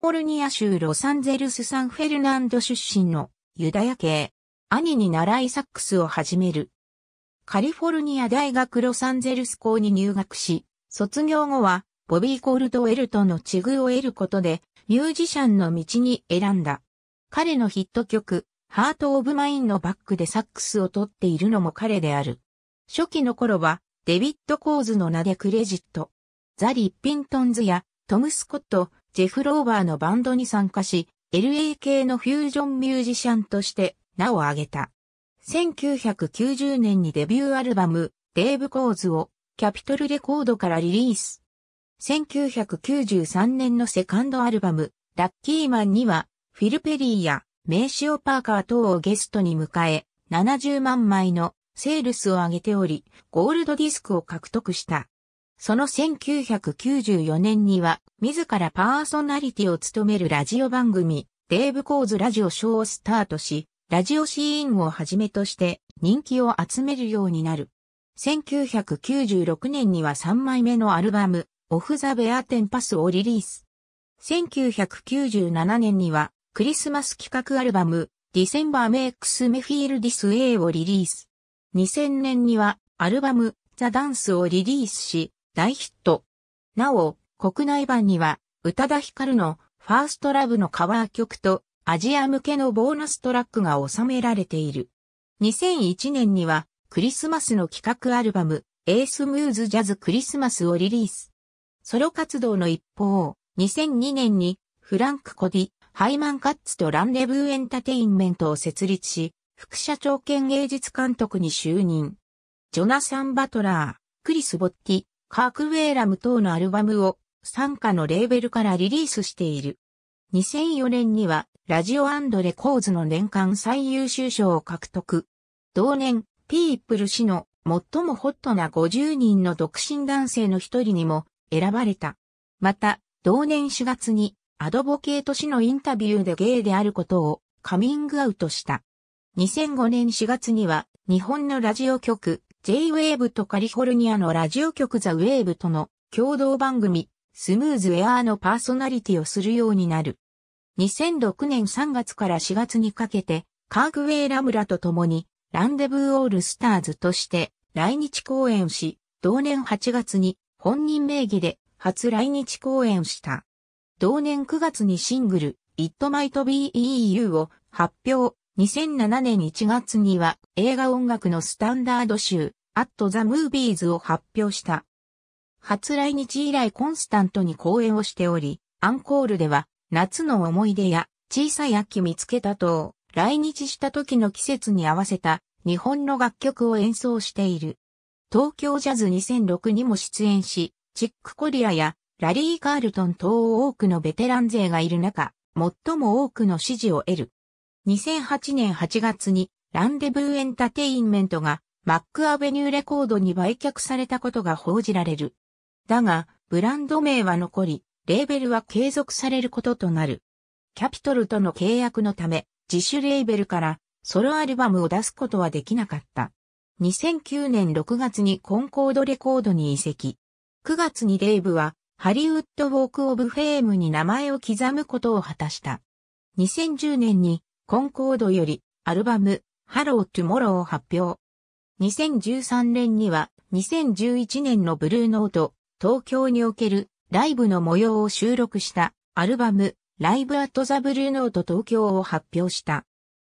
フォルニア州ロサンゼルスサンフェルナンド出身のユダヤ系。兄に習いサックスを始める。カリフォルニア大学ロサンゼルス校に入学し、卒業後はボビー・コールド・ウェルとの地遇を得ることでミュージシャンの道に選んだ。彼のヒット曲、ハート・オブ・マインのバックでサックスを取っているのも彼である。初期の頃はデビッド・コーズの名でクレジット。ザ・リッピントンズやトム・スコット、ジェフ・ローバーのバンドに参加し、LA 系のフュージョンミュージシャンとして名を挙げた。1990年にデビューアルバム、デーブ・コーズをキャピトルレコードからリリース。1993年のセカンドアルバム、ラッキーマンには、フィル・ペリーや名刺オパーカー等をゲストに迎え、70万枚のセールスを上げており、ゴールドディスクを獲得した。その1994年には、自らパーソナリティを務めるラジオ番組、デーブ・コーズ・ラジオショーをスタートし、ラジオシーンをはじめとして人気を集めるようになる。1996年には3枚目のアルバム、オフ・ザ・ベア・テンパスをリリース。1997年には、クリスマス企画アルバム、ディセンバー・メイクス・メフィール・ディス・エイをリリース。2000年には、アルバム、ザ・ダンスをリリースし、大ヒット。なお、国内版には、宇多田ヒカルのファーストラブのカバー曲とアジア向けのボーナストラックが収められている。2001年にはクリスマスの企画アルバムエースムーズジャズクリスマスをリリース。ソロ活動の一方、2002年にフランク・コディ、ハイマン・カッツとランデブーエンタテインメントを設立し、副社長兼芸術監督に就任。ジョナサン・バトラー、クリス・ボッティ、カークウェイラム等のアルバムを参加のレーベルからリリースしている。2004年にはラジオレコーズの年間最優秀賞を獲得。同年、ピープル氏の最もホットな50人の独身男性の一人にも選ばれた。また、同年4月にアドボケート氏のインタビューでゲイであることをカミングアウトした。2005年4月には日本のラジオ局 J-Wave とカリフォルニアのラジオ局ザ・ウェーブとの共同番組、スムーズエアーのパーソナリティをするようになる。2006年3月から4月にかけて、カーグウェイラムラと共に、ランデブーオールスターズとして来日公演し、同年8月に本人名義で初来日公演した。同年9月にシングル、It Might Be EU を発表。2007年1月には映画音楽のスタンダード集、アット・ザ・ムービーズを発表した。初来日以来コンスタントに公演をしており、アンコールでは夏の思い出や小さい秋見つけたと来日した時の季節に合わせた日本の楽曲を演奏している。東京ジャズ2006にも出演し、チックコリアやラリー・カールトン等多くのベテラン勢がいる中、最も多くの支持を得る。2008年8月にランデブーエンタテインメントがマックアベニューレコードに売却されたことが報じられる。だが、ブランド名は残り、レーベルは継続されることとなる。キャピトルとの契約のため、自主レーベルからソロアルバムを出すことはできなかった。2009年6月にコンコードレコードに移籍。9月にデイブはハリウッドウォークオブフェームに名前を刻むことを果たした。2010年にコンコードよりアルバムハロートゥモローを発表。2013年には2011年のブルーノート、東京におけるライブの模様を収録したアルバム、ライブアットザブルーノート東京を発表した。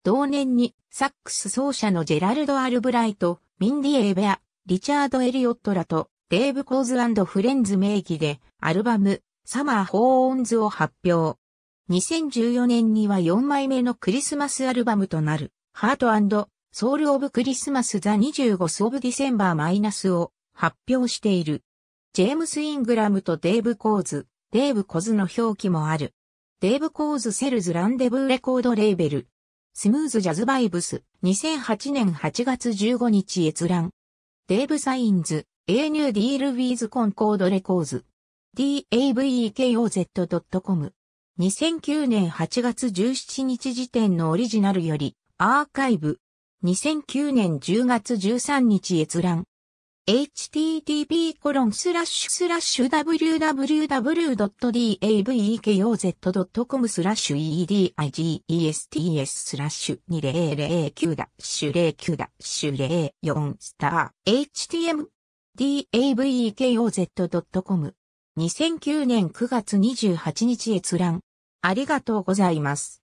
同年にサックス奏者のジェラルド・アルブライト、ミンディ・エーベア、リチャード・エリオットらとデーブ・コーズフレンズ名義でアルバム、サマー・ホーンズを発表。2014年には4枚目のクリスマスアルバムとなる、ハートソウルオブクリスマスザ25スオブディセンバーマイナスを発表している。ジェームス・イングラムとデーブ・コーズ、デーブ・コズの表記もある。デーブ・コーズ・セルズ・ランデブーレコードレーベル。スムーズ・ジャズ・バイブス、2008年8月15日閲覧。デーブ・サインズ、A New Deal with Concord Records。davekoz.com。2009年8月17日時点のオリジナルより、アーカイブ、2009年10月13日閲覧。http://www.davekoz.com スラッシュ edigests スラッシュ2009-09-04スター htm davekoz.com 2009年9月28日閲覧。ありがとうございます。